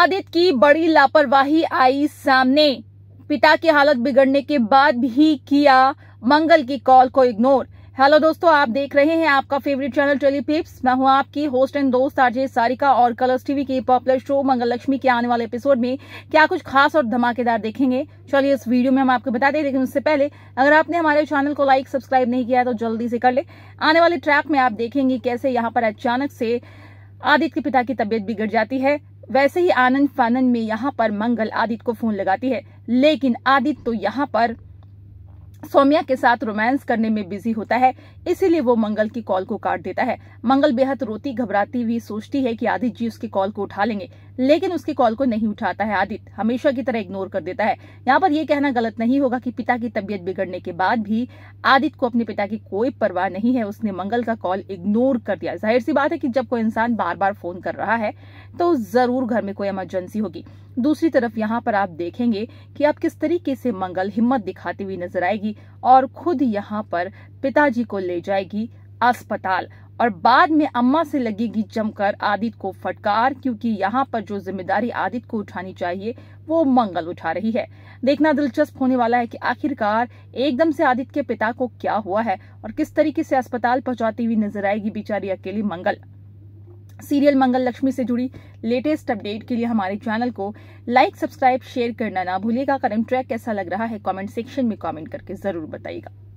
आदित्य की बड़ी लापरवाही आई सामने पिता की हालत बिगड़ने के बाद भी किया मंगल की कॉल को इग्नोर हेलो दोस्तों आप देख रहे हैं आपका फेवरेट चैनल पिप्स मैं हूं आपकी होस्ट एंड दोस्त आरजे सारिका और कलर्स टीवी के पॉपुलर शो मंगल लक्ष्मी के आने वाले एपिसोड में क्या कुछ खास और धमाकेदार देखेंगे चलिए इस वीडियो में हम आपको बता दें लेकिन उससे पहले अगर आपने हमारे चैनल को लाइक सब्सक्राइब नहीं किया तो जल्दी से कर ले आने वाले ट्रैक में आप देखेंगे कैसे यहाँ पर अचानक से आदित्य के पिता की तबीयत बिगड़ जाती है वैसे ही आनंद फानंद में यहाँ पर मंगल आदित्य को फोन लगाती है लेकिन आदित्य तो यहाँ पर सोमिया के साथ रोमांस करने में बिजी होता है इसीलिए वो मंगल की कॉल को काट देता है मंगल बेहद रोती घबराती हुई सोचती है कि आदित्य जी उसकी कॉल को उठा लेंगे लेकिन उसकी कॉल को नहीं उठाता है आदित्य हमेशा की तरह इग्नोर कर देता है यहाँ पर यह कहना गलत नहीं होगा कि पिता की तबीयत बिगड़ने के बाद भी आदित्य को अपने पिता की कोई परवाह नहीं है उसने मंगल का कॉल इग्नोर कर दिया जाहिर सी बात है कि जब कोई इंसान बार बार फोन कर रहा है तो जरूर घर में कोई इमरजेंसी होगी दूसरी तरफ यहाँ पर आप देखेंगे कि आप किस तरीके से मंगल हिम्मत दिखाती हुई नजर आएगी जाएगी और खुद यहाँ पर पिताजी को ले जाएगी अस्पताल और बाद में अम्मा से लगेगी जमकर आदित को फटकार क्योंकि यहाँ पर जो जिम्मेदारी आदित को उठानी चाहिए वो मंगल उठा रही है देखना दिलचस्प होने वाला है कि आखिरकार एकदम से आदित्य के पिता को क्या हुआ है और किस तरीके से अस्पताल पहुंचाती हुई नजर आएगी बेचारी अकेली मंगल सीरियल मंगल लक्ष्मी से जुड़ी लेटेस्ट अपडेट के लिए हमारे चैनल को लाइक सब्सक्राइब शेयर करना ना भूलिएगा करंट ट्रैक कैसा लग रहा है कमेंट सेक्शन में कमेंट करके जरूर बताइएगा